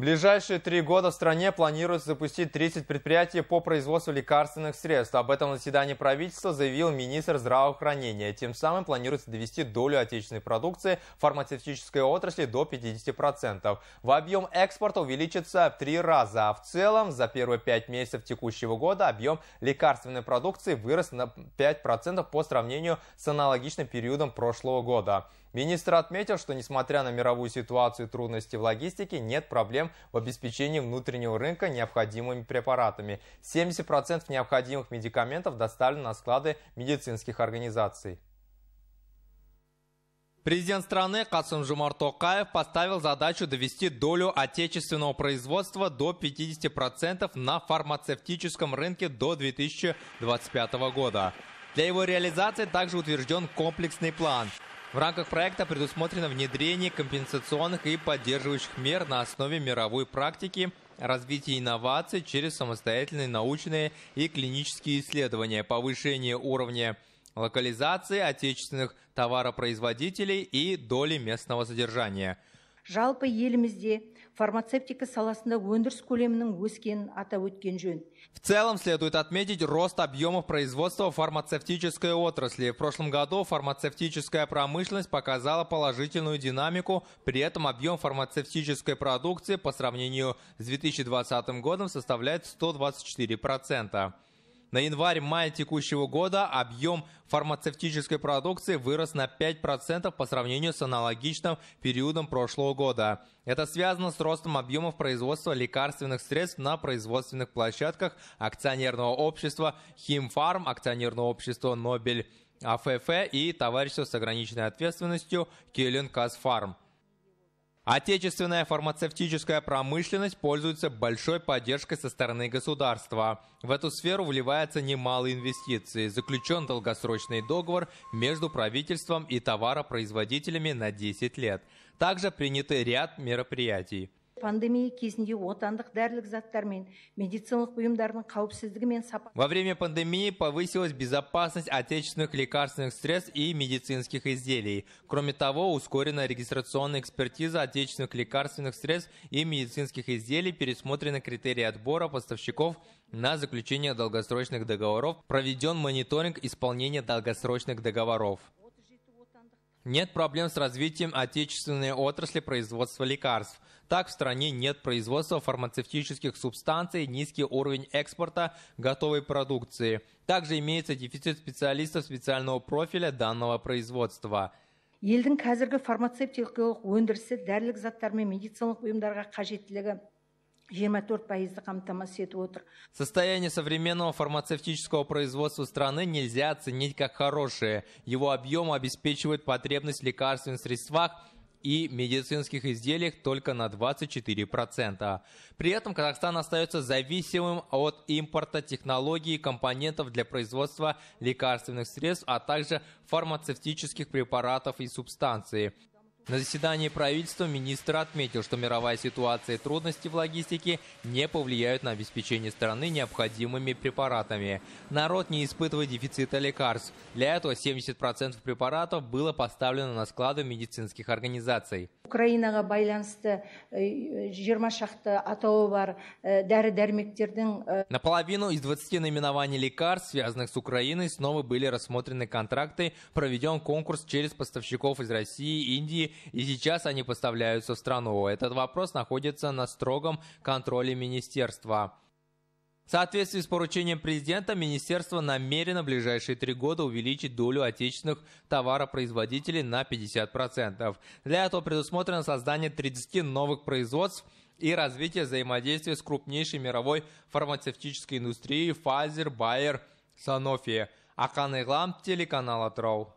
В ближайшие три года в стране планируется запустить 30 предприятий по производству лекарственных средств. Об этом на заседании правительства заявил министр здравоохранения. Тем самым планируется довести долю отечественной продукции фармацевтической отрасли до 50%. В объем экспорта увеличится в три раза, а в целом за первые пять месяцев текущего года объем лекарственной продукции вырос на 5% по сравнению с аналогичным периодом прошлого года. Министр отметил, что несмотря на мировую ситуацию и трудности в логистике, нет проблем в обеспечении внутреннего рынка необходимыми препаратами. 70% необходимых медикаментов доставлено на склады медицинских организаций. Президент страны Касым Жумар Токаев поставил задачу довести долю отечественного производства до 50% на фармацевтическом рынке до 2025 года. Для его реализации также утвержден комплексный план – в рамках проекта предусмотрено внедрение компенсационных и поддерживающих мер на основе мировой практики, развитие инноваций через самостоятельные научные и клинические исследования, повышение уровня локализации отечественных товаропроизводителей и доли местного содержания. Жалпы елімізде фармацевтика саласында өндіріс көлемінің өскенін атап өткен жөн. В целом следует отметить рост объемов производства фармацевтической отрасли. В прошлом году фармацевтическая промышленность показала положительную динамику, при этом объем фармацевтической продукции по сравнению с 2020 годом составляет 124%. На январь-май текущего года объем фармацевтической продукции вырос на 5% по сравнению с аналогичным периодом прошлого года. Это связано с ростом объемов производства лекарственных средств на производственных площадках акционерного общества «Химфарм», акционерного общества «Нобель АФФ» э» и товарищества с ограниченной ответственностью «Келлен Казфарм». Отечественная фармацевтическая промышленность пользуется большой поддержкой со стороны государства. В эту сферу вливается немало инвестиций. Заключен долгосрочный договор между правительством и товаропроизводителями на 10 лет. Также приняты ряд мероприятий пандемия кезінде отандық дәрілік заттар мен медициналық бұйымдардың қауіпсіздігі мен сапа во время пандемии повысилась безопасность отечественных лекарственных средств и медицинских изделий кроме того ускорена регистрационная экспертиза отечественных лекарственных средств и медицинских изделий пересмотрены критерии отбора поставщиков на заключение долгосрочных договоров проведен мониторинг исполнения долгосрочных договоров нет проблем с развитием отечественной отрасли производства лекарств. Так, в стране нет производства фармацевтических субстанций, низкий уровень экспорта готовой продукции. Также имеется дефицит специалистов специального профиля данного производства. елдің қазіргі фармацевтикалық өндірісі дәрілік заттар мен медициналық бұйымдарға қажеттілігі 24 пайызды қамтамасыз етіп отыр состояние современного фармацевтического производства страны нельзя оценить как хорошее его объем обеспечивает потребность в лекарственных средствах и медицинских изделиях только на 24%. При этом Казахстан остается зависимым от импорта технологий и компонентов для производства лекарственных средств, а также фармацевтических препаратов и субстанций. На заседании правительства министр отметил, что мировая ситуация и трудности в логистике не повлияют на обеспечение страны необходимыми препаратами. Народ не испытывает дефицита лекарств. Для этого 70% препаратов было поставлено на склады медицинских организаций украинаға байланысты э, жиырма шақты атауы бар э, дәрі дәрмектердің э, наполовину из 20 наименований лекарств связанных с украиной снова были рассмотрены контракты проведен конкурс через поставщиков из россии индии и сейчас они поставляются в страну этот вопрос находится на строгом контроле министерства в соответствии с поручением президента, министерство намерено в ближайшие три года увеличить долю отечественных товаропроизводителей на 50%. Для этого предусмотрено создание 30 новых производств и развитие взаимодействия с крупнейшей мировой фармацевтической индустрией Pfizer, Bayer, Sanofi. Акан Иглам, телеканал Атроу.